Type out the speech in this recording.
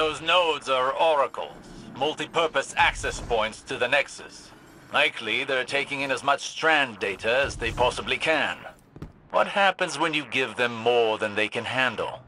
Those nodes are oracles, multi-purpose access points to the Nexus. Likely, they're taking in as much strand data as they possibly can. What happens when you give them more than they can handle?